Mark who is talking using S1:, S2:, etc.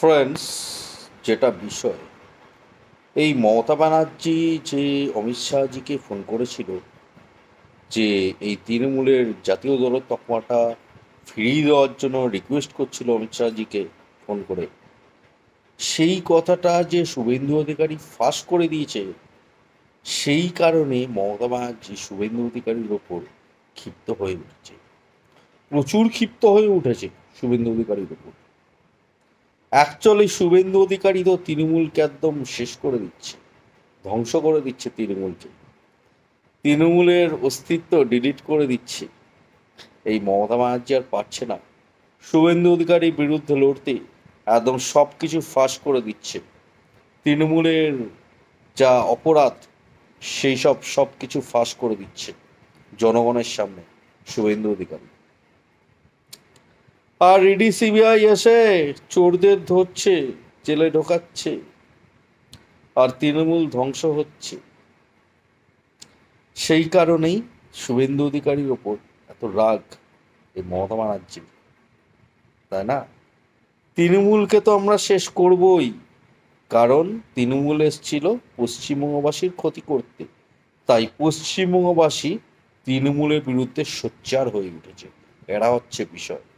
S1: friends যেটা বিষয় এই মমতা ব্যানার্জি যে অমিত শাহজিকে ফোন করেছিল যে এই তৃণমূলের জাতীয় দলের তকমাটা ফিরিয়ে দেওয়ার জন্য রিকোয়েস্ট করছিল অমিত শাহজিকে ফোন করে সেই কথাটা যে শুভেন্দু অধিকারী ফাঁস করে দিয়েছে সেই কারণে মমতা ব্যানার্জি শুভেন্দু অধিকারীর ওপর ক্ষিপ্ত হয়ে উঠছে প্রচুর ক্ষিপ্ত হয়ে উঠেছে শুভেন্দু অধিকারীর ওপর অ্যাকচুয়ালি শুভেন্দু অধিকারী তো তৃণমূলকে একদম শেষ করে দিচ্ছে ধ্বংস করে দিচ্ছে তৃণমূলকে তৃণমূলের অস্তিত্ব ডিলিট করে দিচ্ছে এই মমতা ব্যানার্জি আর পারছে না শুভেন্দু অধিকারীর বিরুদ্ধে লড়তে একদম সব কিছু ফাঁস করে দিচ্ছে তৃণমূলের যা অপরাধ সেই সব সব কিছু ফাঁস করে দিচ্ছে জনগণের সামনে শুভেন্দু অধিকারী আর ইডি সিবিআই এসে চোরদের ধরছে জেলে ঢোকাচ্ছে আর তৃণমূল ধ্বংস হচ্ছে সেই কারণেই শুভেন্দু অধিকারীর ওপর এত রাগ এই মমতা ব্যানার্জির তাই না তৃণমূলকে তো আমরা শেষ করবই কারণ তৃণমূল এসছিল পশ্চিমবঙ্গবাসীর ক্ষতি করতে তাই পশ্চিমবঙ্গবাসী তৃণমূলের বিরুদ্ধে সোচ্চার হয়ে উঠেছে এরা হচ্ছে বিষয়